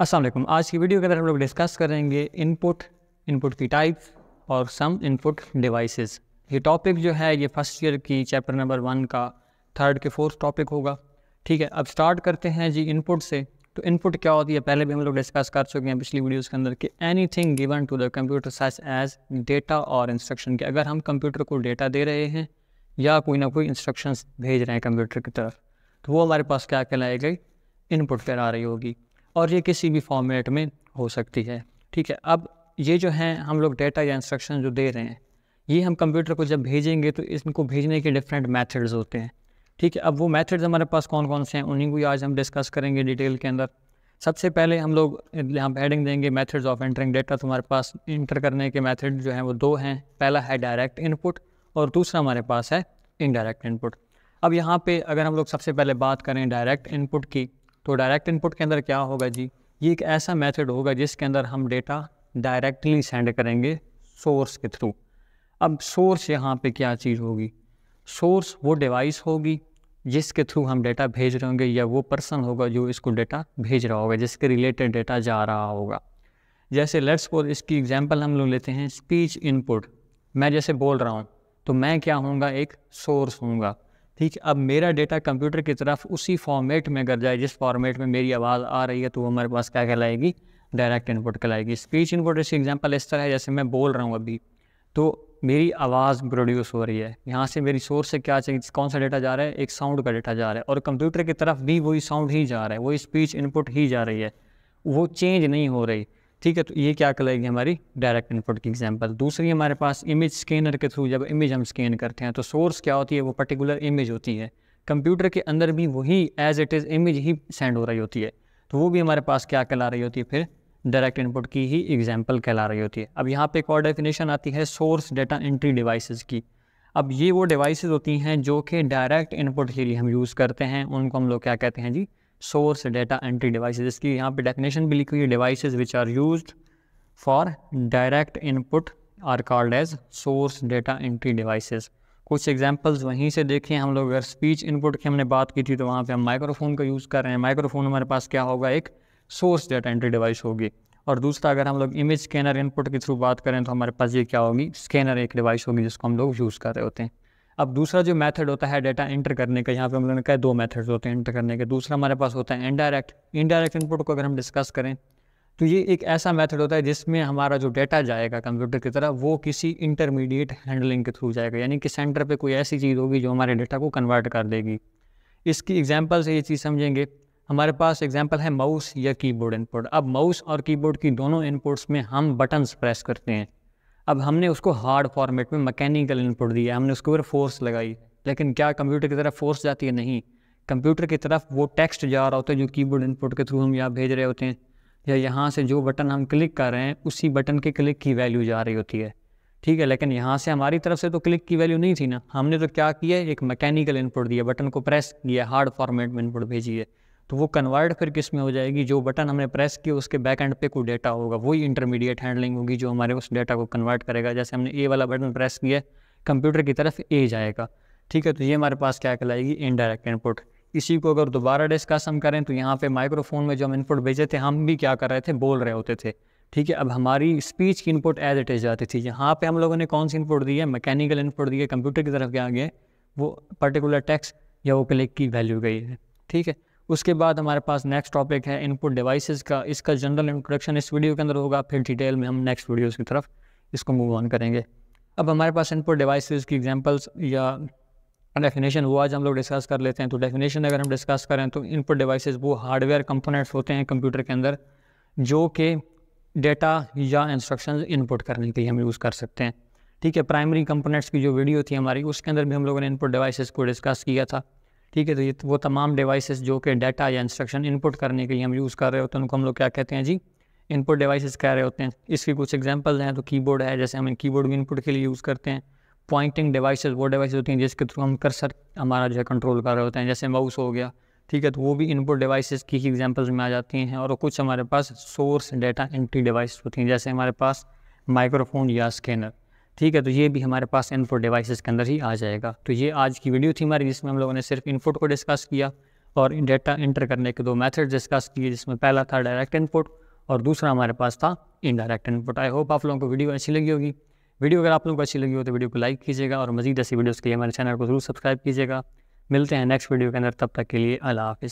असलम आज की वीडियो के अंदर हम लोग डिस्कस करेंगे इनपुट इनपुट की टाइप और सम इनपुट डिवाइसेस ये टॉपिक जो है ये फर्स्ट ईयर की चैप्टर नंबर वन का थर्ड के फोर्थ टॉपिक होगा ठीक है अब स्टार्ट करते हैं जी इनपुट से तो इनपुट क्या होती है पहले भी हम लोग डिस्कस कर चुके हैं पिछली वीडियोस के अंदर कि anything given to the computer such as data और इंस्ट्रक्शन के अगर हम कंप्यूटर को डेटा दे रहे हैं या कोई ना कोई इंस्ट्रक्शंस भेज रहे हैं कंप्यूटर की तरफ तो वो हमारे पास क्या कहलाई गई इनपुट करा रही होगी और ये किसी भी फॉर्मेट में हो सकती है ठीक है अब ये जो हैं हम लोग डेटा या इंस्ट्रक्शन जो दे रहे हैं ये हम कंप्यूटर को जब भेजेंगे तो इनको भेजने के डिफरेंट मैथड्स होते हैं ठीक है अब वो मैथड्स हमारे पास कौन कौन से हैं उन्हीं को आज हम डिस्कस करेंगे डिटेल के अंदर सबसे पहले हम लोग यहाँ हेडिंग देंगे मेथड्स ऑफ एंटरिंग डेटा तुम्हारे पास इंटर करने के मेथड जो हैं वो दो हैं पहला है डायरेक्ट इनपुट और दूसरा हमारे पास है इनडायरेक्ट इनपुट अब यहाँ पे अगर हम लोग सबसे पहले बात करें डायरेक्ट इनपुट की तो डायरेक्ट इनपुट के अंदर क्या होगा जी ये एक ऐसा मेथड होगा जिसके अंदर हम डेटा डायरेक्टली सेंड करेंगे सोर्स के थ्रू अब सोर्स यहाँ पे क्या चीज़ होगी सोर्स वो डिवाइस होगी जिसके थ्रू हम डेटा भेज रहे होंगे या वो पर्सन होगा जो इसको डेटा भेज रहा होगा जिसके रिलेटेड डेटा जा रहा होगा जैसे लेट्स फॉर इसकी एग्जांपल हम लोग लेते हैं स्पीच इनपुट मैं जैसे बोल रहा हूँ तो मैं क्या हूँगा एक सोर्स हूँगा ठीक अब मेरा डेटा कंप्यूटर की तरफ उसी फॉर्मेट में अगर जाए जिस फॉर्मेट में मेरी आवाज़ आ रही है तो वो हमारे पास क्या कहलाएगी डायरेक्ट इनपुट कहलाएगी स्पीच इनपुट इसकी एग्जाम्पल इस तरह है जैसे मैं बोल रहा हूँ अभी तो मेरी आवाज़ प्रोड्यूस हो रही है यहाँ से मेरी सोर्स से क्या चाहिए कौन सा डेटा जा रहा है एक साउंड का डेटा जा रहा है और कंप्यूटर की तरफ भी वही साउंड ही जा रहा है वही स्पीच इनपुट ही जा रही है वो चेंज नहीं हो रही ठीक है तो ये क्या कहलाएगी हमारी डायरेक्ट इनपुट की एग्जाम्पल दूसरी हमारे पास इमेज स्कैनर के थ्रू जब इमेज हम स्कैन करते हैं तो सोर्स क्या होती है वो पर्टिकुलर इमेज होती है कंप्यूटर के अंदर भी वही एज इट इज़ इमेज ही सेंड हो रही होती है तो वो भी हमारे पास क्या कहला रही होती है फिर डायरेक्ट इनपुट की ही एग्जाम्पल कहला रही होती है अब यहाँ पर एक और डेफिनेशन आती है सोर्स डेटा एंट्री डिवाइस की अब ये वो डिवाइस होती हैं जो कि डायरेक्ट इनपुट के लिए हम यूज़ करते हैं उनको हम लोग क्या कहते हैं जी सोर्स डेटा एंट्री डिवाइसेज इसकी यहाँ पे डेफिनेशन भी लिखी हुई है devices which are use for direct input are called as source data entry devices कुछ एग्जांपल्स वहीं से देखें हम लोग अगर स्पीच इनपुट की हमने बात की थी तो वहाँ पे हम माइक्रोफोन का यूज़ कर रहे हैं माइक्रोफोन हमारे पास क्या होगा एक सोर्स डेटा एंट्री डिवाइस होगी और दूसरा अगर हम लोग इमेज स्कैनर इनपुट के थ्रू बात करें तो हमारे पास ये क्या होगी स्कैनर एक डिवाइस होगी जिसको हम लोग यूज़ कर रहे होते हैं अब दूसरा जो मेथड होता है डेटा एंटर करने का यहाँ पे हम लोगों ने कहा दो मेथड्स होते हैं एंटर करने के दूसरा हमारे पास होता है इनडायरेक्ट इनडायरेक्ट इनपुट को अगर हम डिस्कस करें तो ये एक ऐसा मेथड होता है जिसमें हमारा जो डेटा जाएगा कंप्यूटर की तरह वो किसी इंटरमीडिएट हैंडलिंग के थ्रू जाएगा यानी कि सेंटर पर कोई ऐसी चीज़ होगी जो हमारे डेटा को कन्वर्ट कर देगी इसकी एग्जाम्पल से ये चीज़ समझेंगे हमारे पास एग्जाम्पल है माउस या कीबोर्ड इनपुट अब माउस और कीबोर्ड की दोनों इनपुट्स में हम बटन्स प्रेस करते हैं अब हमने उसको हार्ड फॉर्मेट में मैकेनिकल इनपुट दिया हमने उसके ऊपर फोर्स लगाई लेकिन क्या कंप्यूटर की तरफ फोर्स जाती है नहीं कंप्यूटर की तरफ वो टेक्स्ट जा रहा होता है जो कीबोर्ड इनपुट के थ्रू हम यहाँ भेज रहे होते हैं या यहाँ से जो बटन हम क्लिक कर रहे हैं उसी बटन के क्लिक की वैल्यू जा रही होती है ठीक है लेकिन यहाँ से हमारी तरफ से तो क्लिक की वैल्यू नहीं थी ना हमने तो क्या किया एक मैकेनिकल इनपुट दिया बटन को प्रेस किया हार्ड फॉर्मेट में इनपुट भेजी है तो वो कन्वर्ट फिर किस में हो जाएगी जो बटन हमने प्रेस किया उसके बैक एंड पे कोई डेटा होगा वही इंटरमीडिएट हैंडलिंग होगी जो हमारे उस डेटा को कन्वर्ट करेगा जैसे हमने ए वाला बटन प्रेस किया कंप्यूटर की तरफ ए जाएगा ठीक है तो ये हमारे पास क्या कहलाएगी इनडायरेक्ट इनपुट इसी को अगर दोबारा डिस्कस हम करें तो यहाँ पे माइक्रोफोन में जो हम इनपुट भेजे थे हम भी क्या कर रहे थे बोल रहे होते थे ठीक है अब हमारी स्पीच की इनपुट एज इट इज जाती थी यहाँ पे हम लोगों ने कौन सी इनपुट दी है मैकेनिकल इनपुट दी है कंप्यूटर की तरफ क्या गए वो पर्टिकुलर टैक्स या वो क्लिक की वैल्यू गई है ठीक है उसके बाद हमारे पास नेक्स्ट टॉपिक है इनपुट डिवाइसेस का इसका जनरल इंट्रोडक्शन इस वीडियो के अंदर होगा फिर डिटेल में हम नेक्स्ट वीडियोस की तरफ इसको मूव ऑन करेंगे अब हमारे पास इनपुट डिवाइसेस की एग्जांपल्स या डेफिनेशन वो आज हम लोग डिस्कस कर लेते हैं तो डेफिनेशन अगर हम डिस्कस करें तो इनपुट डिवाइस वो हार्डवेयर कंपोनेंट्स होते हैं कंप्यूटर के अंदर जो कि डेटा या इंस्ट्रक्शन इनपुट करने के लिए हम यूज़ कर सकते हैं ठीक है प्राइमरी कंपोनेंट्स की जो वीडियो थी हमारी उसके अंदर भी हम लोगों ने इनपुट डिवाइसेस को डिस्कस किया था ठीक है तो ये वो तमाम डिवाइसेस जो कि डाटा या इंस्ट्रक्शन इनपुट करने के लिए हम यूज़ कर रहे होते हैं उनको हम लोग क्या कहते हैं जी इनपुट डिवाइसेस कह रहे होते हैं इसके कुछ एग्जांपल हैं तो कीबोर्ड है जैसे हम कीबोर्ड भी इनपुट के लिए यूज़ करते हैं पॉइंटिंग डिवाइस वो डिवाइस होती हैं जिसके थ्रू हम कर्सर हमारा जो है कंट्रोल कर रहे होते हैं जैसे माउस हो गया ठीक है तो वो भी इनपुट डिवाइस की ही एग्जाम्पल्स में आ जाती हैं और कुछ हमारे पास सोर्स डाटा एंट्री डिवाइस होती हैं जैसे हमारे पास माइक्रोफोन या स्कैनर ठीक है तो ये भी हमारे पास इनपुट डिवाइसेस के अंदर ही आ जाएगा तो ये आज की वीडियो थी हमारी जिसमें हम लोगों ने सिर्फ इनपुट को डिस्कस किया और डेटा इंटर करने के दो मैथड डिस्कस किए जिसमें पहला था डायरेक्ट इनपुट और दूसरा हमारे पास था इनडायरेक्ट इनपुट आई होप आप लोगों को वीडियो अच्छी लगी होगी वीडियो अगर आप लोगों को अच्छी लगी हो तो वीडियो को लाइक कीजिएगा और मजीद ऐसी वीडियोज़ के लिए हमारे चैनल को जरूर सब्सक्राइब कीजिएगा मिलते हैं नेक्स्ट वीडियो के अंदर तब तक के लिए अला हाफ